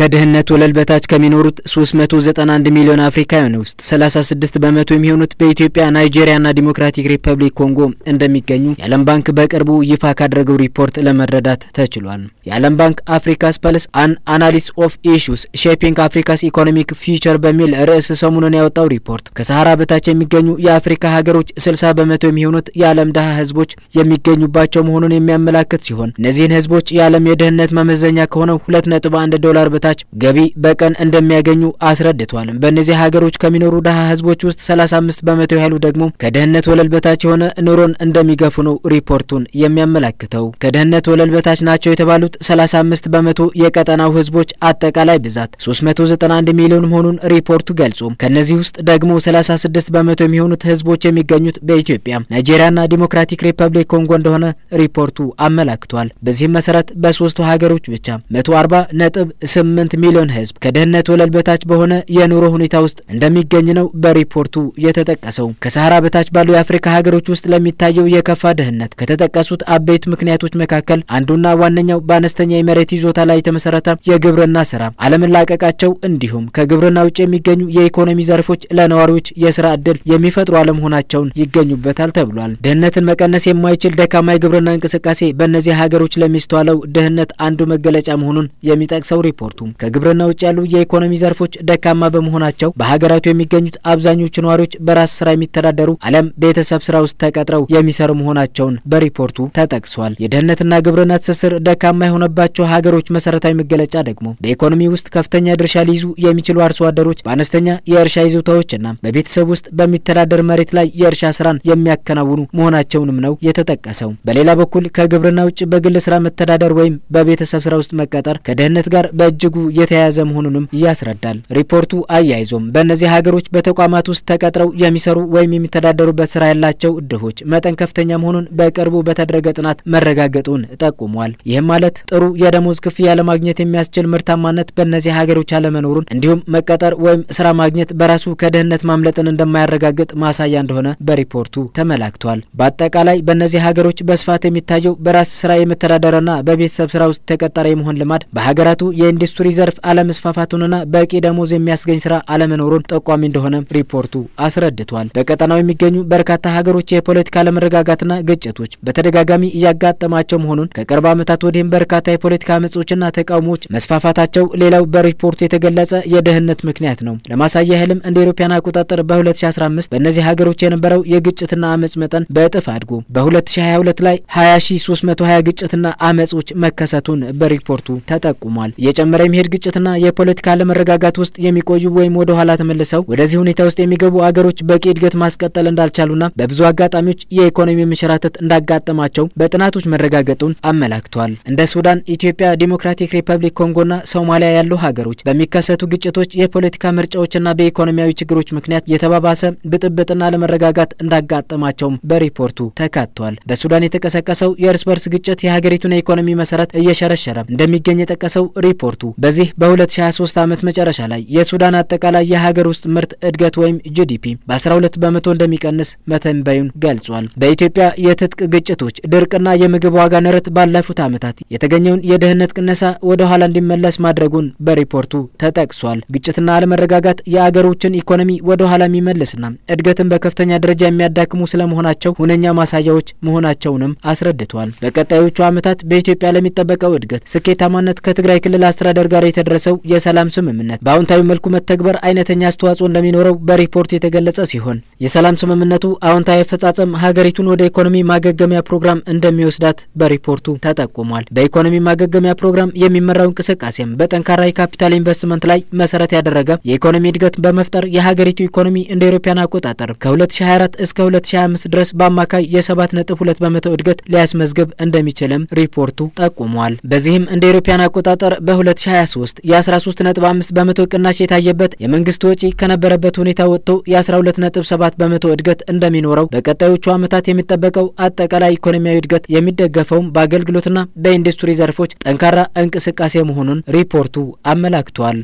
ከድህነት ወለል በታች ከሚኖሩት 391 ሚሊዮን አፍሪካውያን ውስጥ 36 በመቶ የሚሆኑት በኢትዮጵያ፣ ናይጄሪያና ዲሞክራቲክ ሪፐብሊክ ኮንጎ እንደሚገኙ የዓለም ባንክ በቅርቡ ይፋ ካደረገው ሪፖርት ለመረዳት ተችሏል። የዓለም ባንክ አፍሪካስ ፓለስ አን አናሊስ ኦፍ ኢሹስ ሼፒንግ አፍሪካስ ኢኮኖሚክ ፊውቸር በሚል ርዕስ ሰሞኑን ያወጣው ሪፖርት ከሰሃራ በታች የሚገኙ የአፍሪካ ሀገሮች 60 በመቶ የሚሆኑት የዓለም ድሃ ህዝቦች የሚገኙባቸው መሆኑን የሚያመላክት ሲሆን እነዚህን ህዝቦች የዓለም የድህነት መመዘኛ ከሆነው 2.1 ዶላር በታ በታች ገቢ በቀን እንደሚያገኙ አስረድቷል። በእነዚህ ሀገሮች ከሚኖሩ ደሃ ህዝቦች ውስጥ 35 በመቶ ያህሉ ደግሞ ከደህንነት ወለል በታች የሆነ ኑሮን እንደሚገፉ ነው ሪፖርቱን የሚያመላክተው። ከደህንነት ወለል በታች ናቸው የተባሉት 35 በመቶ የቀጠናው ህዝቦች አጠቃላይ ብዛት 391 ሚሊዮን መሆኑን ሪፖርቱ ገልጾ ከእነዚህ ውስጥ ደግሞ 36 በመቶ የሚሆኑት ህዝቦች የሚገኙት በኢትዮጵያ፣ ናይጄሪያና ዲሞክራቲክ ሪፐብሊክ ኮንጎ እንደሆነ ሪፖርቱ አመላክቷል። በዚህም መሰረት በሶስቱ ሀገሮች ብቻ 140 ነጥብ 8 ስምንት ሚሊዮን ህዝብ ከድህነት ወለል በታች በሆነ የኑሮ ሁኔታ ውስጥ እንደሚገኝ ነው በሪፖርቱ የተጠቀሰው። ከሰሃራ በታች ባሉ የአፍሪካ ሀገሮች ውስጥ ለሚታየው የከፋ ድህነት ከተጠቀሱት አበይት ምክንያቶች መካከል አንዱና ዋነኛው በአነስተኛ የመሬት ይዞታ ላይ የተመሰረተ የግብርና ስራ አለመላቀቃቸው እንዲሁም ከግብርና ውጭ የሚገኙ የኢኮኖሚ ዘርፎች ለነዋሪዎች የስራ እድል የሚፈጥሩ አለመሆናቸውን ይገኙበታል ተብሏል። ድህነትን መቀነስ የማይችል ደካማ የግብርና እንቅስቃሴ በእነዚህ ሀገሮች ለሚስተዋለው ድህነት አንዱ መገለጫ መሆኑን የሚጠቅሰው ሪፖርቱ ከግብርና ውጭ ያሉ የኢኮኖሚ ዘርፎች ደካማ በመሆናቸው በሀገራቱ የሚገኙት አብዛኞቹ ነዋሪዎች በራስ ስራ የሚተዳደሩ አለም ቤተሰብ ስራ ውስጥ ተቀጥረው የሚሰሩ መሆናቸውን በሪፖርቱ ተጠቅሷል። የደህንነትና ግብርና ትስስር ደካማ የሆነባቸው ሀገሮች መሰረታዊ መገለጫ ደግሞ በኢኮኖሚ ውስጥ ከፍተኛ ድርሻ ሊይዙ የሚችሉ አርሶ አደሮች በአነስተኛ የእርሻ ይዞታዎችና በቤተሰብ ውስጥ በሚተዳደር መሬት ላይ የእርሻ ስራን የሚያከናውኑ መሆናቸውንም ነው የተጠቀሰው። በሌላ በኩል ከግብርና ውጭ በግል ስራ መተዳደር ወይም በቤተሰብ ስራ ውስጥ መቀጠር ከደህንነት ጋር በእጅጉ የተያያዘ መሆኑንም ያስረዳል። ሪፖርቱ አያይዞም በእነዚህ ሀገሮች በተቋማት ውስጥ ተቀጥረው የሚሰሩ ወይም የሚተዳደሩበት ስራ ያላቸው ድሆች መጠን ከፍተኛ መሆኑን በቅርቡ በተደረገ ጥናት መረጋገጡን ጠቁሟል። ይህም ማለት ጥሩ የደሞዝ ክፍያ ለማግኘት የሚያስችል ምርታማነት በእነዚህ ሀገሮች አለመኖሩን እንዲሁም መቀጠር ወይም ስራ ማግኘት በራሱ ከድህነት ማምለጥን እንደማያረጋግጥ ማሳያ እንደሆነ በሪፖርቱ ተመላክቷል። በአጠቃላይ በእነዚህ ሀገሮች በስፋት የሚታየው በራስ ስራ የመተዳደርና በቤተሰብ ስራ ውስጥ ተቀጣሪ የመሆን ልማድ በሀገራቱ የኢንዱስትሪ የኢንዱስትሪ ዘርፍ አለመስፋፋቱንና በቂ ደሞዝ የሚያስገኝ ስራ አለመኖሩን ጠቋሚ እንደሆነ ሪፖርቱ አስረድቷል። በቀጠናው የሚገኙ በርካታ ሀገሮች የፖለቲካ አለመረጋጋትና ግጭቶች በተደጋጋሚ እያጋጠማቸው መሆኑን ከቅርብ ዓመታት ወዲህም በርካታ የፖለቲካ አመጾችና ተቃውሞዎች መስፋፋታቸው ሌላው በሪፖርቱ የተገለጸ የደህንነት ምክንያት ነው። ለማሳያ ያህልም እንደ ኢሮፓያን አቆጣጠር በ2015 በእነዚህ ሀገሮች የነበረው የግጭትና አመጽ መጠን በእጥፍ አድጎ በ2022 ላይ 20320 ግጭትና አመጾች መከሰቱን በሪፖርቱ ተጠቁሟል። እየጨመረ የመሄድ ግጭትና የፖለቲካ አለመረጋጋት ውስጥ የሚቆዩ ወይም ወደ ኋላ ተመልሰው ወደዚህ ሁኔታ ውስጥ የሚገቡ አገሮች በቂ እድገት ማስቀጠል እንዳልቻሉና በብዙ አጋጣሚዎች የኢኮኖሚ መሸራተት እንዳጋጠማቸው በጥናቶች መረጋገጡን አመላክቷል። እንደ ሱዳን፣ ኢትዮጵያ፣ ዲሞክራቲክ ሪፐብሊክ ኮንጎና ሶማሊያ ያሉ ሀገሮች በሚከሰቱ ግጭቶች፣ የፖለቲካ ምርጫዎችና በኢኮኖሚያዊ ችግሮች ምክንያት የተባባሰ ብጥብጥና አለመረጋጋት እንዳጋጠማቸውም በሪፖርቱ ተካቷል። በሱዳን የተቀሰቀሰው የእርስ በርስ ግጭት የሀገሪቱን የኢኮኖሚ መሰረት እየሸረሸረ እንደሚገኝ የጠቀሰው ሪፖርቱ በዚህ በ2023 ዓመት መጨረሻ ላይ የሱዳን አጠቃላይ የሀገር ውስጥ ምርት እድገት ወይም ጂዲፒ በ12 በመቶ እንደሚቀንስ መተንበዩን ገልጿል። በኢትዮጵያ የትጥቅ ግጭቶች፣ ድርቅና የምግብ ዋጋ ንረት ባለፉት ዓመታት የተገኘውን የድህነት ቅነሳ ወደ ኋላ እንዲመለስ ማድረጉን በሪፖርቱ ተጠቅሷል። ግጭትና አለመረጋጋት የአገሮችን ኢኮኖሚ ወደ ኋላ የሚመልስና እድገትን በከፍተኛ ደረጃ የሚያዳክሙ ስለመሆናቸው ሁነኛ ማሳያዎች መሆናቸውንም አስረድቷል። በቀጣዮቹ ዓመታት በኢትዮጵያ ለሚጠበቀው እድገት ስኬታማነት ከትግራይ ክልል አስተዳደር ጋር የተደረሰው የሰላም ስምምነት በአዎንታዊ መልኩ መተግበር አይነተኛ አስተዋጽኦ እንደሚኖረው በሪፖርት የተገለጸ ሲሆን የሰላም ስምምነቱ አዎንታዊ አፈጻጸም ሀገሪቱን ወደ ኢኮኖሚ ማገገሚያ ፕሮግራም እንደሚወስዳት በሪፖርቱ ተጠቁሟል። በኢኮኖሚ ማገገሚያ ፕሮግራም የሚመራው እንቅስቃሴም በጠንካራ የካፒታል ኢንቨስትመንት ላይ መሰረት ያደረገ የኢኮኖሚ እድገት በመፍጠር የሀገሪቱ ኢኮኖሚ እንደ አውሮፓውያን አቆጣጠር ከ2024 እስከ 2025 ድረስ በአማካይ የ7.2 በመቶ እድገት ሊያስመዝግብ እንደሚችልም ሪፖርቱ ጠቁሟል። በዚህም እንደ አውሮፓውያን አቆጣጠር በ2024 2023 የ13.5 በመቶ ቅናሽ የታየበት የመንግስት ወጪ ከነበረበት ሁኔታ ወጥቶ የ12.7 በመቶ እድገት እንደሚኖረው በቀጣዮቹ ዓመታት የሚጠበቀው አጠቃላይ ኢኮኖሚያዊ እድገት የሚደገፈውም በአገልግሎትና በኢንዱስትሪ ዘርፎች ጠንካራ እንቅስቃሴ መሆኑን ሪፖርቱ አመላክቷል።